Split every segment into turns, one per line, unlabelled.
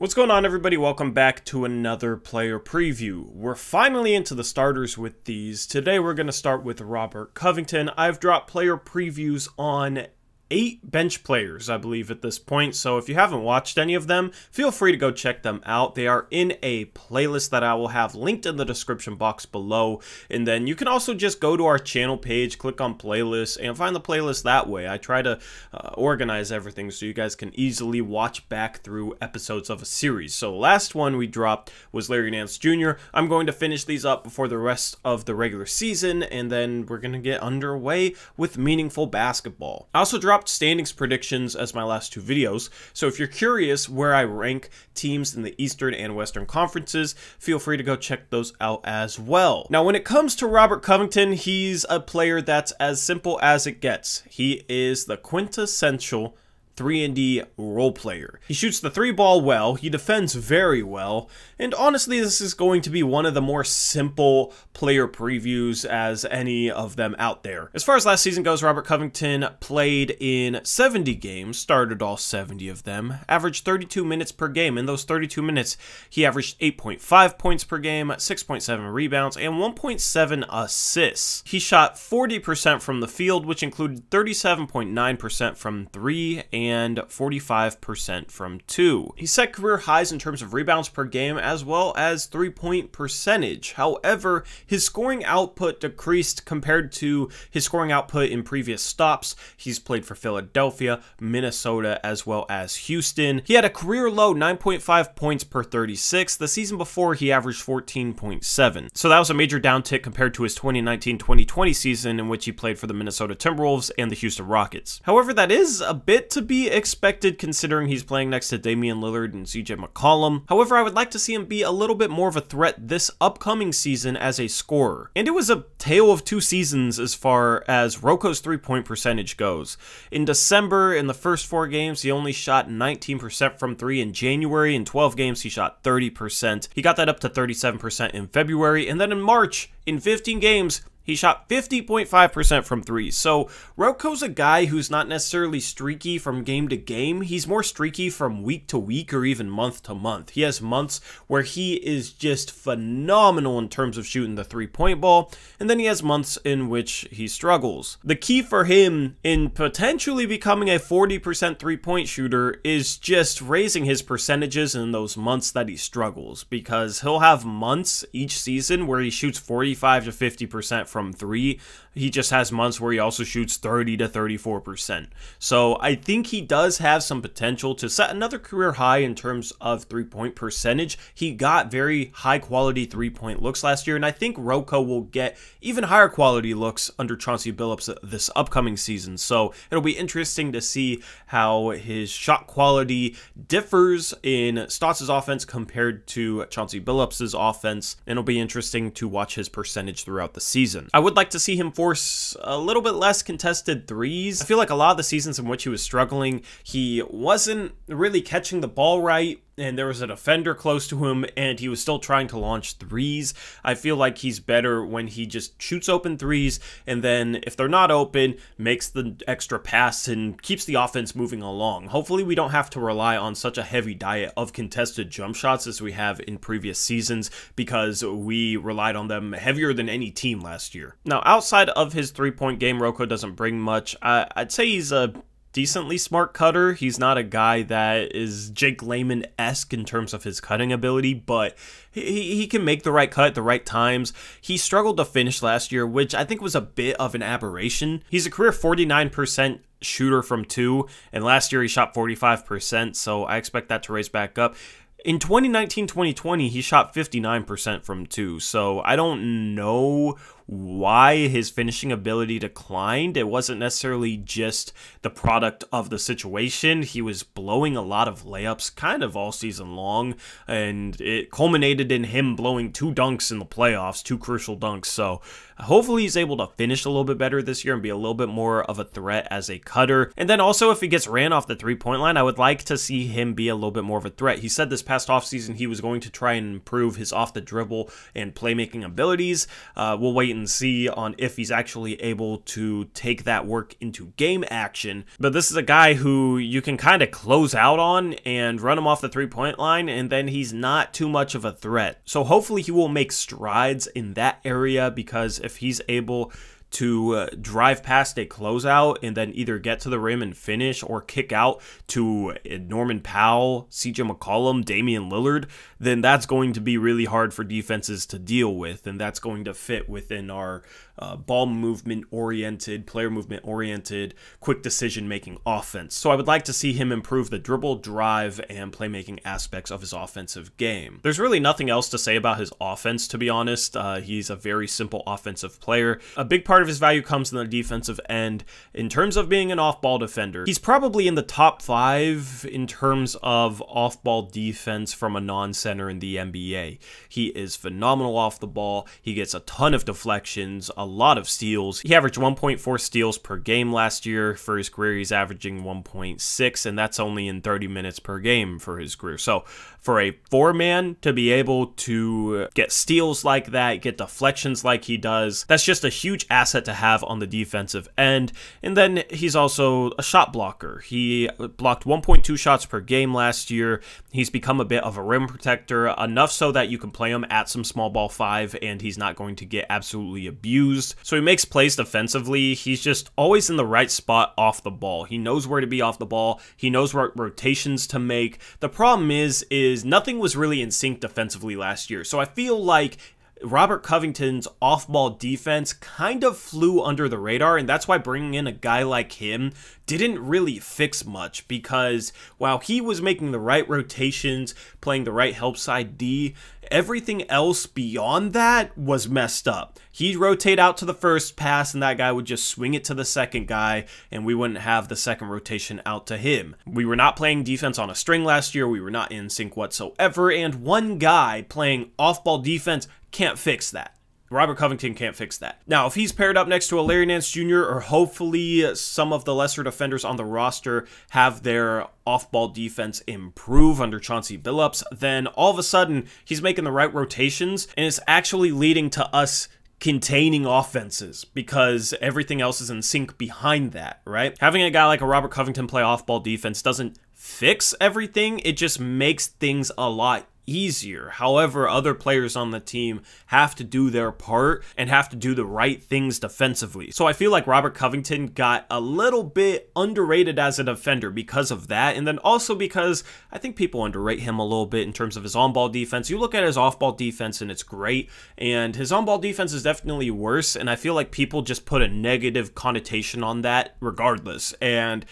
What's going on everybody? Welcome back to another player preview. We're finally into the starters with these. Today we're going to start with Robert Covington. I've dropped player previews on eight bench players, I believe, at this point. So if you haven't watched any of them, feel free to go check them out. They are in a playlist that I will have linked in the description box below. And then you can also just go to our channel page, click on playlists, and find the playlist that way. I try to uh, organize everything so you guys can easily watch back through episodes of a series. So last one we dropped was Larry Nance Jr. I'm going to finish these up before the rest of the regular season, and then we're going to get underway with meaningful basketball. I also dropped dropped standings predictions as my last two videos, so if you're curious where I rank teams in the Eastern and Western conferences, feel free to go check those out as well. Now, when it comes to Robert Covington, he's a player that's as simple as it gets. He is the quintessential 3 and D role player. He shoots the three ball well, he defends very well, and honestly this is going to be one of the more simple player previews as any of them out there. As far as last season goes, Robert Covington played in 70 games, started all 70 of them, averaged 32 minutes per game. In those 32 minutes, he averaged 8.5 points per game, 6.7 rebounds, and 1.7 assists. He shot 40% from the field, which included 37.9% from 3 and and 45% from two. He set career highs in terms of rebounds per game as well as three point percentage. However, his scoring output decreased compared to his scoring output in previous stops. He's played for Philadelphia, Minnesota, as well as Houston. He had a career low 9.5 points per 36. The season before, he averaged 14.7. So that was a major downtick compared to his 2019 2020 season in which he played for the Minnesota Timberwolves and the Houston Rockets. However, that is a bit to be expected considering he's playing next to Damian Lillard and CJ McCollum. However, I would like to see him be a little bit more of a threat this upcoming season as a scorer. And it was a tale of two seasons as far as Roko's three-point percentage goes. In December, in the first four games, he only shot 19% from three. In January, in 12 games, he shot 30%. He got that up to 37% in February. And then in March, in 15 games, he shot 50.5% from three. So Roko's a guy who's not necessarily streaky from game to game. He's more streaky from week to week or even month to month. He has months where he is just phenomenal in terms of shooting the three point ball, and then he has months in which he struggles. The key for him in potentially becoming a 40% three point shooter is just raising his percentages in those months that he struggles because he'll have months each season where he shoots 45 to 50% from from three. He just has months where he also shoots 30 to 34%. So I think he does have some potential to set another career high in terms of three point percentage. He got very high quality three point looks last year, and I think Roko will get even higher quality looks under Chauncey Billups this upcoming season. So it'll be interesting to see how his shot quality differs in Stotts' offense compared to Chauncey Billups' offense, and it'll be interesting to watch his percentage throughout the season season. I would like to see him force a little bit less contested threes. I feel like a lot of the seasons in which he was struggling, he wasn't really catching the ball right and there was a defender close to him, and he was still trying to launch threes. I feel like he's better when he just shoots open threes, and then if they're not open, makes the extra pass and keeps the offense moving along. Hopefully, we don't have to rely on such a heavy diet of contested jump shots as we have in previous seasons because we relied on them heavier than any team last year. Now, outside of his three point game, Roko doesn't bring much. I, I'd say he's a decently smart cutter. He's not a guy that is Jake Lehman esque in terms of his cutting ability, but he, he can make the right cut, the right times. He struggled to finish last year, which I think was a bit of an aberration. He's a career 49% shooter from two, and last year he shot 45%, so I expect that to raise back up. In 2019 2020, he shot 59% from two, so I don't know why his finishing ability declined. It wasn't necessarily just the product of the situation. He was blowing a lot of layups kind of all season long, and it culminated in him blowing two dunks in the playoffs, two crucial dunks. So hopefully he's able to finish a little bit better this year and be a little bit more of a threat as a cutter. And then also if he gets ran off the three-point line, I would like to see him be a little bit more of a threat. He said this past offseason he was going to try and improve his off the dribble and playmaking abilities. Uh, we'll wait and and see on if he's actually able to take that work into game action. But this is a guy who you can kind of close out on and run him off the three point line, and then he's not too much of a threat. So hopefully he will make strides in that area because if he's able to uh, drive past a closeout and then either get to the rim and finish or kick out to uh, Norman Powell, CJ McCollum, Damian Lillard, then that's going to be really hard for defenses to deal with. And that's going to fit within our uh, ball movement oriented, player movement oriented, quick decision making offense. So I would like to see him improve the dribble, drive, and playmaking aspects of his offensive game. There's really nothing else to say about his offense, to be honest. Uh, he's a very simple offensive player. A big part of his value comes in the defensive end. In terms of being an off ball defender, he's probably in the top five in terms of off ball defense from a non center in the NBA. He is phenomenal off the ball. He gets a ton of deflections, a lot of steals. He averaged 1.4 steals per game last year. For his career, he's averaging 1.6, and that's only in 30 minutes per game for his career. So for a four man to be able to get steals like that, get deflections like he does, that's just a huge asset to have on the defensive end. And then he's also a shot blocker. He blocked 1.2 shots per game last year. He's become a bit of a rim protector, enough so that you can play him at some small ball five, and he's not going to get absolutely abused used. So he makes plays defensively. He's just always in the right spot off the ball. He knows where to be off the ball. He knows what rotations to make. The problem is, is nothing was really in sync defensively last year. So I feel like Robert Covington's off ball defense kind of flew under the radar, and that's why bringing in a guy like him didn't really fix much because while he was making the right rotations, playing the right help side D, everything else beyond that was messed up. He'd rotate out to the first pass, and that guy would just swing it to the second guy, and we wouldn't have the second rotation out to him. We were not playing defense on a string last year, we were not in sync whatsoever, and one guy playing off ball defense can't fix that. Robert Covington can't fix that. Now, if he's paired up next to a Larry Nance Jr., or hopefully some of the lesser defenders on the roster have their off ball defense improve under Chauncey Billups, then all of a sudden he's making the right rotations and it's actually leading to us containing offenses because everything else is in sync behind that, right? Having a guy like a Robert Covington play off ball defense doesn't fix everything, it just makes things a lot easier. However, other players on the team have to do their part and have to do the right things defensively. So I feel like Robert Covington got a little bit underrated as a defender because of that. And then also because I think people underrate him a little bit in terms of his on ball defense. You look at his off ball defense and it's great. And his on ball defense is definitely worse. And I feel like people just put a negative connotation on that regardless. And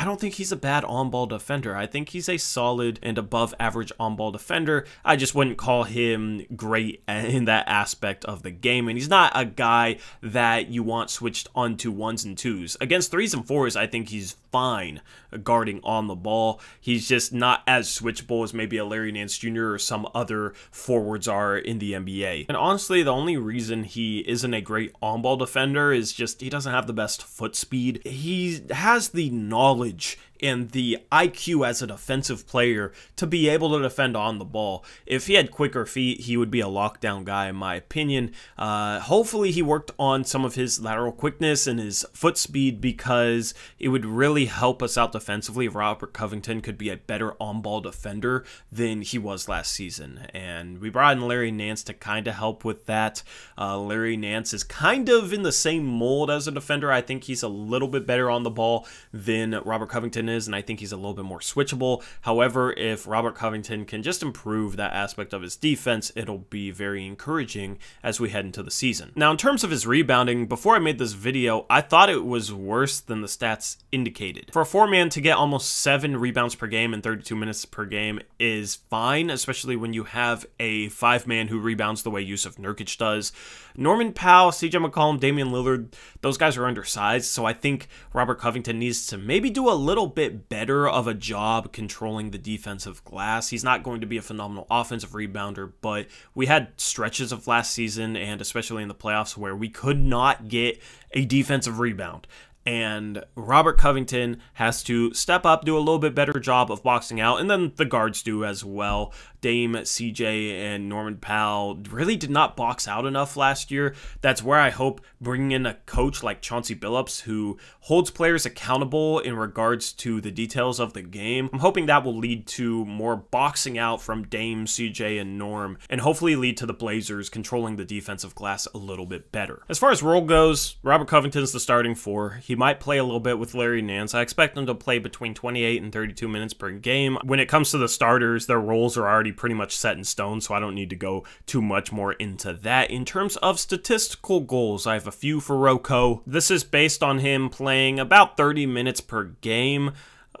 I don't think he's a bad on ball defender. I think he's a solid and above average on ball defender. I just wouldn't call him great in that aspect of the game. And he's not a guy that you want switched onto ones and twos. Against threes and fours, I think he's fine guarding on the ball. He's just not as switchable as maybe a Larry Nance Jr. or some other forwards are in the NBA. And honestly, the only reason he isn't a great on ball defender is just he doesn't have the best foot speed. He has the knowledge knowledge and the IQ as a defensive player to be able to defend on the ball. If he had quicker feet, he would be a lockdown guy, in my opinion. Uh, hopefully, he worked on some of his lateral quickness and his foot speed because it would really help us out defensively. Robert Covington could be a better on ball defender than he was last season. And we brought in Larry Nance to kind of help with that. Uh, Larry Nance is kind of in the same mold as a defender. I think he's a little bit better on the ball than Robert Covington is, and I think he's a little bit more switchable. However, if Robert Covington can just improve that aspect of his defense, it'll be very encouraging as we head into the season. Now, in terms of his rebounding, before I made this video, I thought it was worse than the stats indicated. For a four-man to get almost seven rebounds per game in 32 minutes per game is fine, especially when you have a five-man who rebounds the way Yusuf Nurkic does. Norman Powell, CJ McCollum, Damian Lillard, those guys are undersized, so I think Robert Covington needs to maybe do a little bit bit better of a job controlling the defensive glass. He's not going to be a phenomenal offensive rebounder, but we had stretches of last season and especially in the playoffs where we could not get a defensive rebound and Robert Covington has to step up, do a little bit better job of boxing out, and then the guards do as well. Dame, CJ, and Norman Powell really did not box out enough last year. That's where I hope bringing in a coach like Chauncey Billups, who holds players accountable in regards to the details of the game, I'm hoping that will lead to more boxing out from Dame, CJ, and Norm, and hopefully lead to the Blazers controlling the defensive glass a little bit better. As far as role goes, Robert Covington's the starting four. He he might play a little bit with Larry Nance. I expect him to play between 28 and 32 minutes per game. When it comes to the starters, their roles are already pretty much set in stone, so I don't need to go too much more into that. In terms of statistical goals, I have a few for Roko. This is based on him playing about 30 minutes per game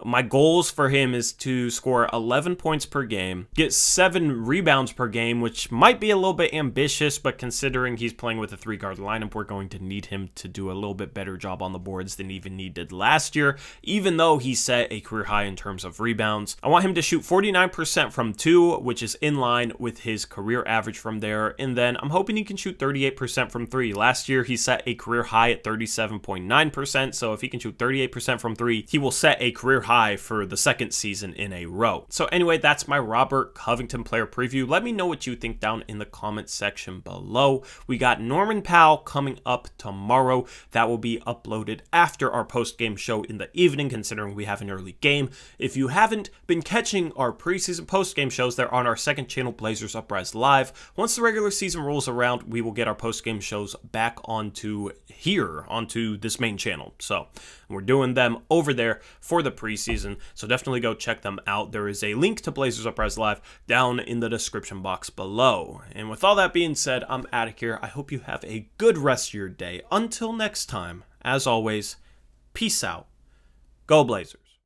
my goals for him is to score 11 points per game, get 7 rebounds per game, which might be a little bit ambitious, but considering he's playing with a three-guard lineup, we're going to need him to do a little bit better job on the boards than even he did last year, even though he set a career high in terms of rebounds. I want him to shoot 49% from 2, which is in line with his career average from there, and then I'm hoping he can shoot 38% from 3. Last year, he set a career high at 37.9%, so if he can shoot 38% from 3, he will set a career high high for the second season in a row. So anyway, that's my Robert Covington player preview. Let me know what you think down in the comment section below. We got Norman Powell coming up tomorrow. That will be uploaded after our post-game show in the evening, considering we have an early game. If you haven't been catching our preseason post-game shows, they're on our second channel, Blazers Uprise Live. Once the regular season rolls around, we will get our post-game shows back onto here, onto this main channel. So we're doing them over there for the preseason preseason. So definitely go check them out. There is a link to Blazers Uprise Live down in the description box below. And with all that being said, I'm out of here. I hope you have a good rest of your day. Until next time, as always, peace out. Go Blazers.